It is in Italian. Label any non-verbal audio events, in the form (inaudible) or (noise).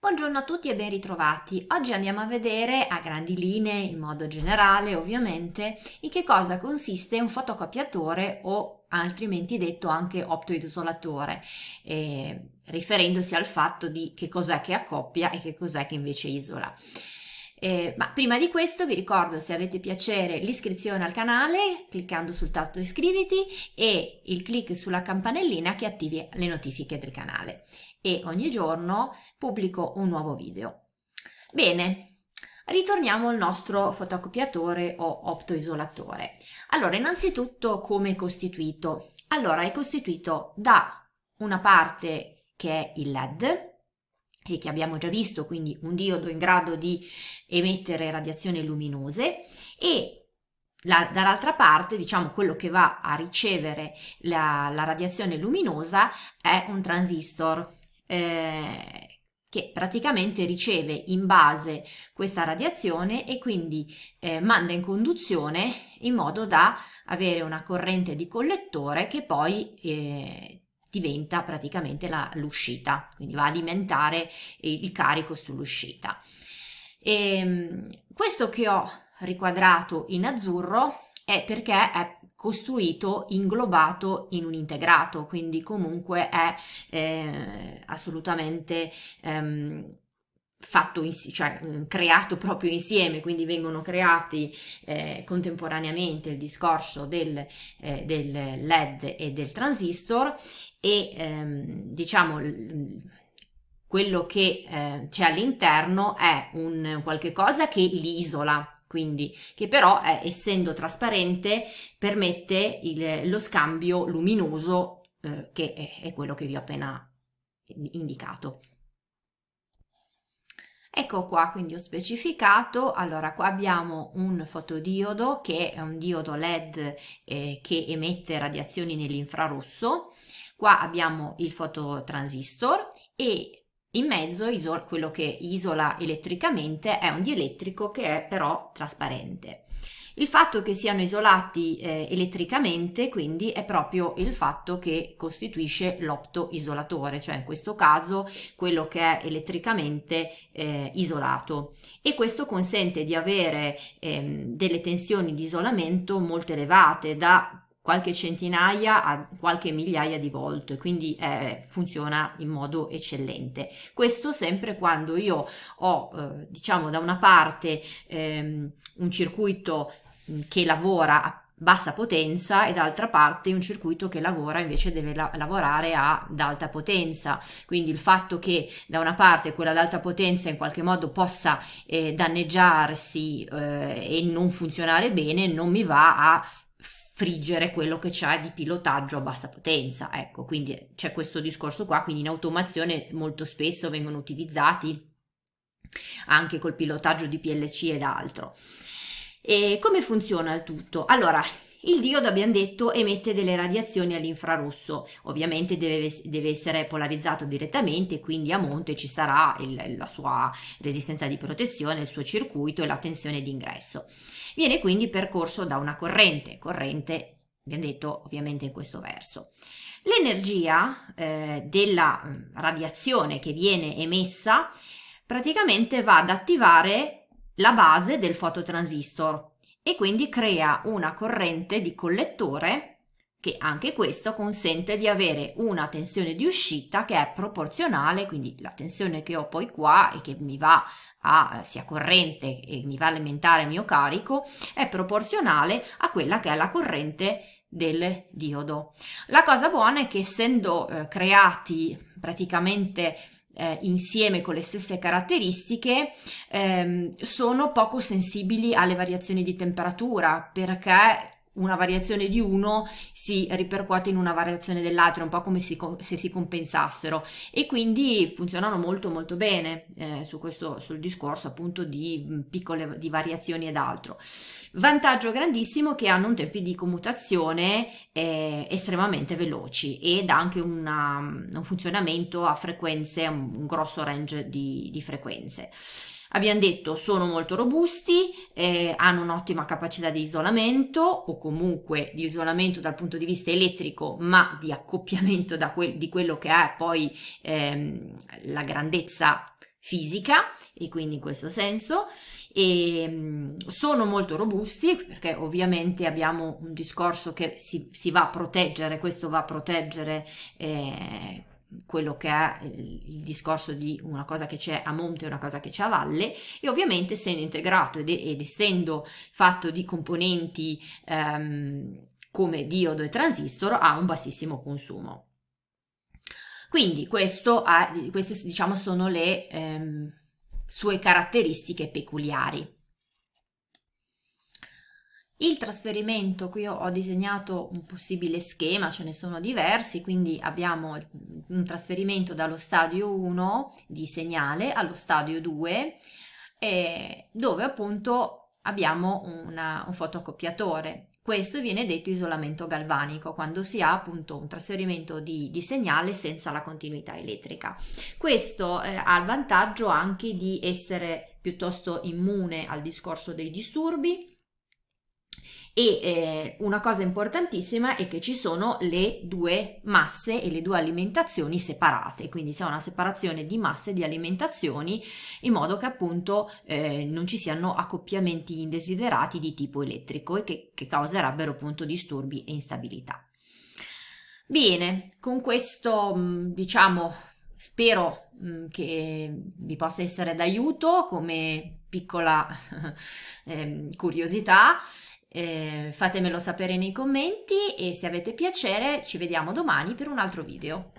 Buongiorno a tutti e ben ritrovati. Oggi andiamo a vedere, a grandi linee, in modo generale ovviamente, in che cosa consiste un fotocopiatore o altrimenti detto anche optoisolatore, eh, riferendosi al fatto di che cos'è che accoppia e che cos'è che invece isola. Eh, ma prima di questo vi ricordo se avete piacere l'iscrizione al canale cliccando sul tasto iscriviti e il clic sulla campanellina che attivi le notifiche del canale e ogni giorno pubblico un nuovo video. Bene, ritorniamo al nostro fotocopiatore o optoisolatore. Allora, innanzitutto come è costituito? Allora, è costituito da una parte che è il LED, e che abbiamo già visto, quindi un diodo in grado di emettere radiazioni luminose e la, dall'altra parte, diciamo, quello che va a ricevere la, la radiazione luminosa è un transistor eh, che praticamente riceve in base questa radiazione e quindi eh, manda in conduzione in modo da avere una corrente di collettore che poi eh, diventa praticamente la, l'uscita, quindi va a alimentare il carico sull'uscita. E, ehm, questo che ho riquadrato in azzurro è perché è costruito, inglobato in un integrato, quindi comunque è eh, assolutamente... Ehm, fatto in, cioè, mm, creato proprio insieme, quindi vengono creati eh, contemporaneamente il discorso del, eh, del, LED e del transistor e ehm, diciamo quello che eh, c'è all'interno è un qualche cosa che li isola, quindi che però eh, essendo trasparente permette il, lo scambio luminoso eh, che è, è quello che vi ho appena indicato. Ecco qua, quindi ho specificato, allora qua abbiamo un fotodiodo che è un diodo LED eh, che emette radiazioni nell'infrarosso, qua abbiamo il fototransistor e in mezzo quello che isola elettricamente è un dielettrico che è però trasparente. Il fatto che siano isolati eh, elettricamente quindi è proprio il fatto che costituisce l'optoisolatore, cioè in questo caso quello che è elettricamente eh, isolato e questo consente di avere ehm, delle tensioni di isolamento molto elevate da qualche centinaia a qualche migliaia di volte, quindi eh, funziona in modo eccellente. Questo sempre quando io ho, eh, diciamo, da una parte ehm, un circuito mm, che lavora a bassa potenza e d'altra parte un circuito che lavora invece deve la lavorare ad alta potenza quindi il fatto che da una parte quella ad alta potenza in qualche modo possa eh, danneggiarsi eh, e non funzionare bene non mi va a friggere quello che c'è di pilotaggio a bassa potenza. Ecco, quindi eh, c'è questo discorso qua, quindi in automazione molto spesso vengono utilizzati anche col pilotaggio di PLC ed altro. E come funziona il tutto? Allora, il diodo, abbiamo detto, emette delle radiazioni all'infrarosso, ovviamente deve, deve essere polarizzato direttamente, quindi a monte ci sarà il, la sua resistenza di protezione, il suo circuito e la tensione d'ingresso. Viene quindi percorso da una corrente, corrente abbiamo detto ovviamente in questo verso. L'energia eh, della mm, radiazione che viene emessa praticamente va ad attivare la base del fototransistor e quindi crea una corrente di collettore che anche questo consente di avere una tensione di uscita che è proporzionale, quindi la tensione che ho poi qua e che mi va a sia corrente e mi va a alimentare il mio carico è proporzionale a quella che è la corrente del diodo. La cosa buona è che essendo eh, creati praticamente eh, insieme con le stesse caratteristiche ehm, sono poco sensibili alle variazioni di temperatura perché una variazione di uno si ripercuote in una variazione dell'altro, un po' come si, se si compensassero e quindi funzionano molto molto bene eh, su questo, sul discorso appunto di mm, piccole di variazioni ed altro. Vantaggio grandissimo che hanno un tempi di commutazione eh, estremamente veloci ed anche una, mm, un funzionamento a frequenze, un, un grosso range di, di frequenze. Abbiamo detto sono molto robusti, eh, hanno un'ottima capacità di isolamento o comunque di isolamento dal punto di vista elettrico, ma di accoppiamento que di quello che è poi ehm, la grandezza fisica e quindi in questo senso e ehm, sono molto robusti perché ovviamente abbiamo un discorso che si, si va a proteggere questo va a proteggere eh, quello che è il discorso di una cosa che c'è a monte e una cosa che c'è a valle e ovviamente essendo integrato ed, ed essendo fatto di componenti ehm, come diodo e transistor ha un bassissimo consumo. Quindi ha, queste diciamo sono le ehm, sue caratteristiche peculiari. Il trasferimento, qui ho disegnato un possibile schema, ce ne sono diversi, quindi abbiamo un trasferimento dallo stadio 1 di segnale allo stadio 2 eh, dove appunto abbiamo una, un fotocopiatore. Questo viene detto isolamento galvanico, quando si ha appunto un trasferimento di, di segnale senza la continuità elettrica. Questo eh, ha il vantaggio anche di essere piuttosto immune al discorso dei disturbi, e eh, una cosa importantissima è che ci sono le due masse e le due alimentazioni separate, quindi c'è una separazione di masse e di alimentazioni in modo che appunto eh, non ci siano accoppiamenti indesiderati di tipo elettrico e che, che causerebbero appunto disturbi e instabilità. Bene, con questo mm, diciamo Spero mm, che vi possa essere d'aiuto come piccola (laughs) eh, curiosità. Eh, fatemelo sapere nei commenti e se avete piacere ci vediamo domani per un altro video.